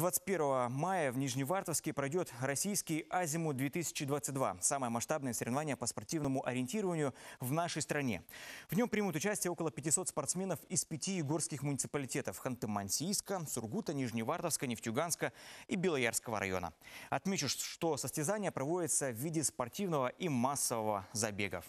21 мая в Нижневартовске пройдет российский «Азиму-2022» – самое масштабное соревнование по спортивному ориентированию в нашей стране. В нем примут участие около 500 спортсменов из пяти югорских муниципалитетов – Ханты-Мансийска, Сургута, Нижневартовска, Нефтьюганска и Белоярского района. Отмечу, что состязание проводится в виде спортивного и массового забегов.